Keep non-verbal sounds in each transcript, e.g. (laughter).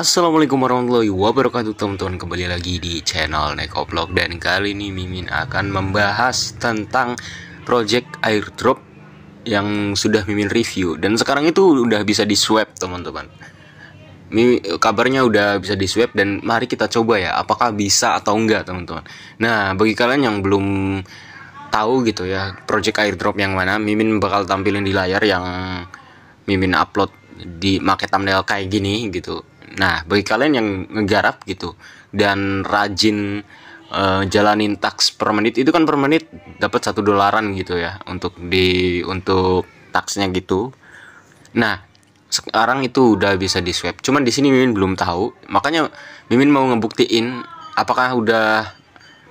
Assalamualaikum warahmatullahi wabarakatuh teman-teman kembali lagi di channel Nekoblog dan kali ini Mimin akan membahas tentang project airdrop yang sudah Mimin review dan sekarang itu udah bisa di swap teman-teman kabarnya udah bisa di swap dan mari kita coba ya apakah bisa atau enggak teman-teman nah bagi kalian yang belum tahu gitu ya project airdrop yang mana Mimin bakal tampilin di layar yang Mimin upload di market thumbnail kayak gini gitu Nah, bagi kalian yang ngegarap gitu dan rajin uh, jalanin tax per menit itu kan per menit dapat satu dolaran gitu ya untuk di untuk taxnya gitu. Nah, sekarang itu udah bisa di swab. Cuman di sini Mimin belum tahu. Makanya Mimin mau ngebuktiin apakah udah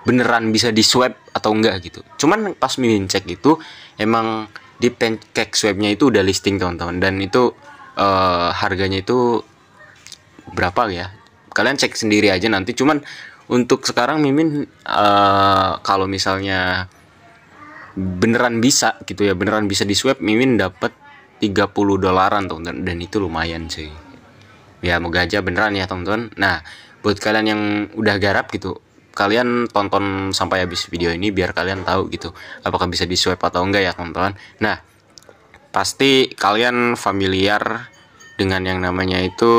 beneran bisa di swab atau enggak gitu. Cuman pas Mimin cek itu emang di pancake swabnya itu udah listing teman-teman dan itu uh, harganya itu berapa ya kalian cek sendiri aja nanti cuman untuk sekarang mimin uh, kalau misalnya beneran bisa gitu ya beneran bisa di swab mimin dapat 30 dolaran teman-teman dan itu lumayan sih ya mau aja beneran ya teman-teman nah buat kalian yang udah garap gitu kalian tonton sampai habis video ini biar kalian tahu gitu apakah bisa di swap atau enggak ya teman-teman nah pasti kalian familiar dengan yang namanya itu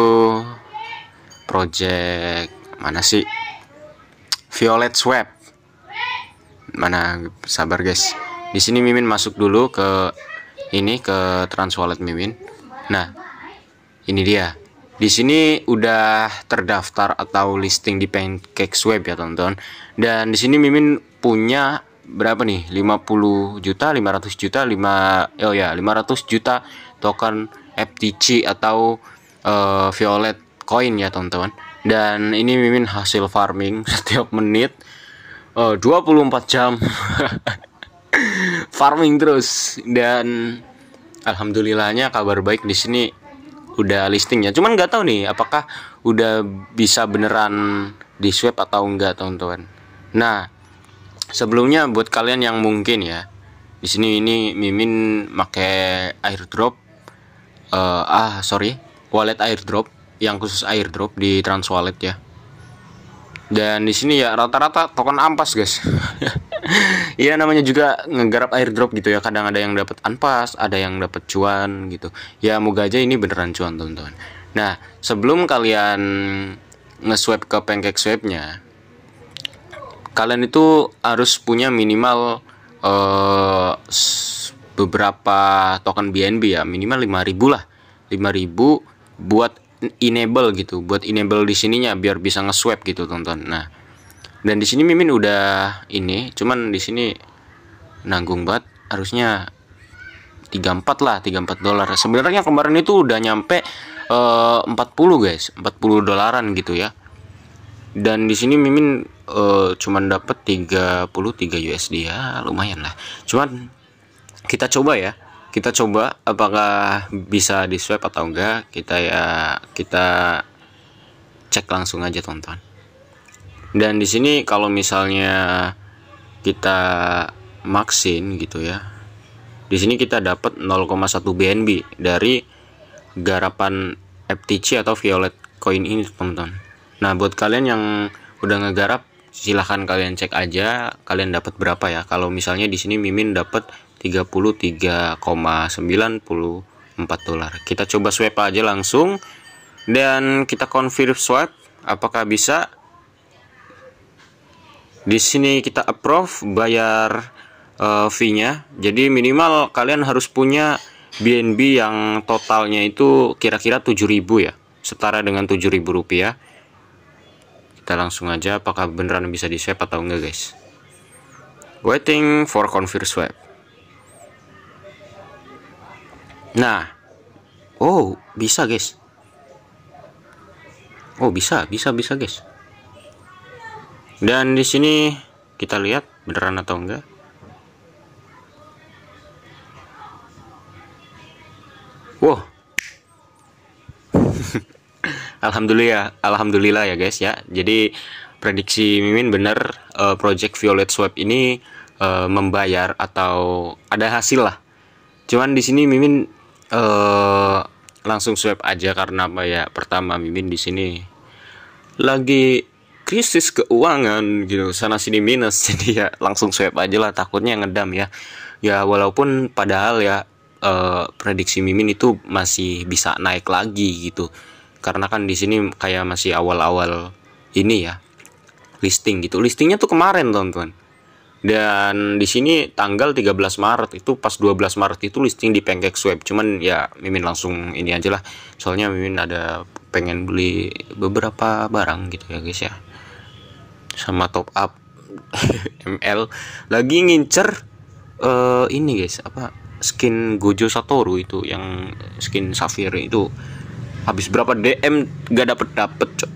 project mana sih Violet Swap mana sabar guys di sini Mimin masuk dulu ke ini ke Trans Wallet Mimin nah ini dia di sini udah terdaftar atau listing di Pancake Swap ya tonton. dan di sini Mimin punya berapa nih 50 juta 500 juta 5 oh ya 500 juta token FTC atau uh, Violet koin ya teman-teman dan ini mimin hasil farming (laughs) setiap menit eh, uh, 24 jam (laughs) farming terus dan alhamdulillahnya kabar baik di sini udah listingnya cuman nggak tahu nih apakah udah bisa beneran di swap atau enggak teman-teman nah sebelumnya buat kalian yang mungkin ya di sini ini mimin pakai airdrop uh, ah sorry wallet airdrop yang khusus airdrop di trans wallet ya. Dan di sini ya rata-rata token ampas guys. (laughs) Iya namanya juga ngegarap airdrop gitu ya. Kadang ada yang dapat ampas, ada yang dapat cuan gitu. Ya moga aja ini beneran cuan teman-teman. Nah sebelum kalian nge-swap ke pancake swap-nya, kalian itu harus punya minimal uh, beberapa token BNB ya minimal 5000 lah 5000 buat enable gitu buat enable di sininya biar bisa nge-swap gitu tonton nah dan di sini mimin udah ini cuman di sini nanggung banget harusnya 34 lah 34 dolar sebenarnya kemarin itu udah nyampe eh, uh, 40 guys 40 dolaran gitu ya dan di sini mimin uh, cuman dapat 33 USD ya lumayan lah cuman kita coba ya kita coba apakah bisa di swipe atau enggak kita ya kita cek langsung aja tonton dan di sini kalau misalnya kita maksin gitu ya di sini kita dapat 0,1 BNB dari garapan FTC atau violet coin ini teman-teman nah buat kalian yang udah ngegarap silahkan kalian cek aja kalian dapat berapa ya kalau misalnya di sini mimin dapat 33,94 dolar kita coba swipe aja langsung dan kita confirm swipe apakah bisa di sini kita approve bayar uh, fee-nya jadi minimal kalian harus punya BNB yang totalnya itu kira-kira 7000 ya setara dengan 7000 rupiah kita langsung aja apakah beneran bisa di swipe atau enggak guys waiting for confirm swipe nah oh bisa guys oh bisa bisa bisa guys dan di sini kita lihat beneran atau enggak wow Alhamdulillah, alhamdulillah ya guys ya. Jadi prediksi Mimin bener, uh, eh, project Violet Swap ini uh, membayar atau ada hasil lah. Cuman di sini Mimin uh, langsung swap aja karena apa ya? Pertama Mimin di sini lagi krisis keuangan gitu sana sini minus (laughs) jadi ya langsung swipe aja lah takutnya ngedam ya ya walaupun padahal ya eh, prediksi mimin itu masih bisa naik lagi gitu karena kan di sini kayak masih awal-awal ini ya listing gitu listingnya tuh kemarin teman-teman dan di sini tanggal 13 Maret itu pas 12 Maret itu listing di Pancake Swap cuman ya Mimin langsung ini aja lah soalnya Mimin ada pengen beli beberapa barang gitu ya guys ya sama top up (laughs) ML lagi ngincer uh, ini guys apa skin Gojo Satoru itu yang skin Sapphire itu habis berapa DM gak dapet dapet cok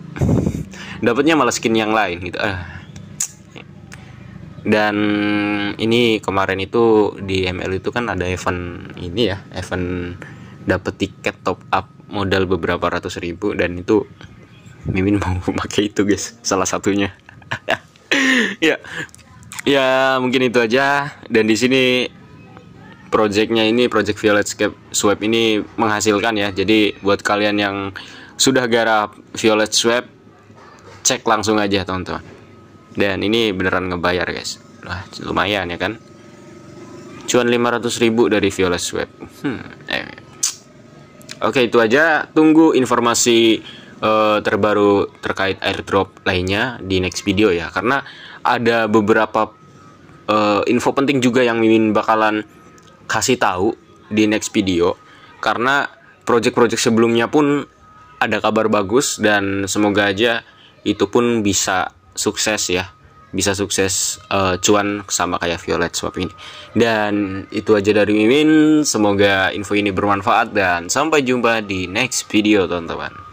dapetnya malah skin yang lain gitu ah. dan ini kemarin itu di ML itu kan ada event ini ya event dapet tiket top up modal beberapa ratus ribu dan itu Mimin (laughs) mau pakai itu guys salah satunya (laughs) ya ya mungkin itu aja dan di sini projectnya ini project Violetscape Swap ini menghasilkan ya jadi buat kalian yang sudah garap Violet Swap cek langsung aja teman-teman dan ini beneran ngebayar guys Wah, lumayan ya kan cuan 500 ribu dari Violet Swap hmm, eh. oke itu aja tunggu informasi uh, terbaru terkait airdrop lainnya di next video ya karena ada beberapa uh, info penting juga yang Mimin bakalan kasih tahu di next video karena project-project sebelumnya pun ada kabar bagus dan semoga aja itu pun bisa sukses ya bisa sukses uh, cuan sama kayak Violet Swap ini dan itu aja dari Mimin semoga info ini bermanfaat dan sampai jumpa di next video teman-teman